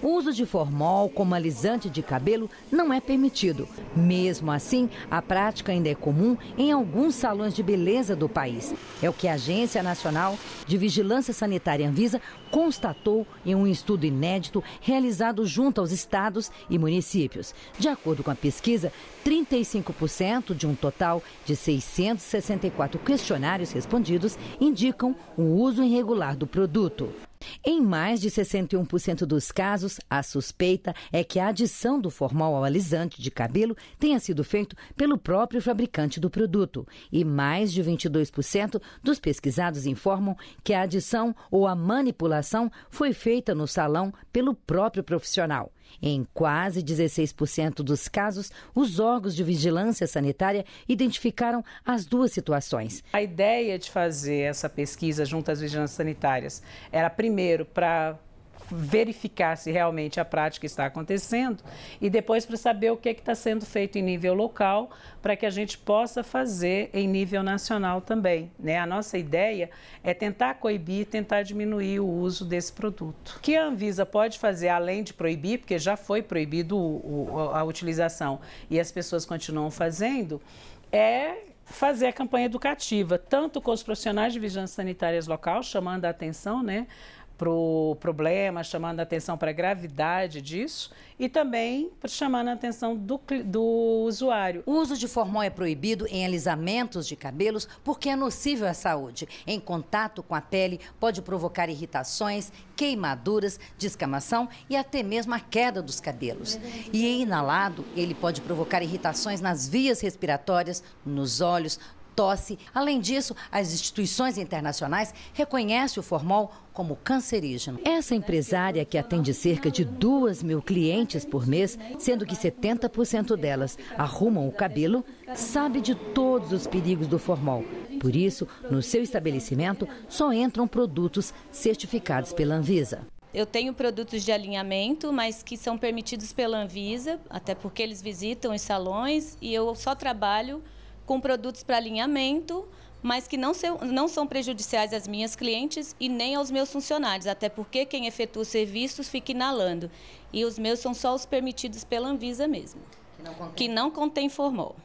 O uso de formol como alisante de cabelo não é permitido. Mesmo assim, a prática ainda é comum em alguns salões de beleza do país. É o que a Agência Nacional de Vigilância Sanitária Anvisa constatou em um estudo inédito realizado junto aos estados e municípios. De acordo com a pesquisa, 35% de um total de 664 questionários respondidos indicam o uso irregular do produto. Em mais de 61% dos casos, a suspeita é que a adição do formal ao alisante de cabelo tenha sido feito pelo próprio fabricante do produto. E mais de 22% dos pesquisados informam que a adição ou a manipulação foi feita no salão pelo próprio profissional. Em quase 16% dos casos, os órgãos de vigilância sanitária identificaram as duas situações. A ideia de fazer essa pesquisa junto às vigilâncias sanitárias era primeiro primeiro para verificar se realmente a prática está acontecendo e depois para saber o que é está sendo feito em nível local para que a gente possa fazer em nível nacional também. Né? A nossa ideia é tentar coibir, tentar diminuir o uso desse produto. O que a Anvisa pode fazer além de proibir, porque já foi proibido o, o, a utilização e as pessoas continuam fazendo, é fazer a campanha educativa, tanto com os profissionais de vigilância sanitária local, chamando a atenção né, para o problema, chamando a atenção para a gravidade disso e também chamando a atenção do, do usuário. O uso de formol é proibido em alisamentos de cabelos porque é nocivo à saúde. Em contato com a pele, pode provocar irritações, queimaduras, descamação e até mesmo a queda dos cabelos. E em inalado, ele pode provocar irritações nas vias respiratórias, nos olhos, tosse. Além disso, as instituições internacionais reconhecem o formol como cancerígeno. Essa empresária, que atende cerca de 2 mil clientes por mês, sendo que 70% delas arrumam o cabelo, sabe de todos os perigos do formol. Por isso, no seu estabelecimento só entram produtos certificados pela Anvisa. Eu tenho produtos de alinhamento, mas que são permitidos pela Anvisa, até porque eles visitam os salões e eu só trabalho com produtos para alinhamento, mas que não, se, não são prejudiciais às minhas clientes e nem aos meus funcionários, até porque quem efetua os serviços fica inalando. E os meus são só os permitidos pela Anvisa mesmo, que não contém, que não contém formol.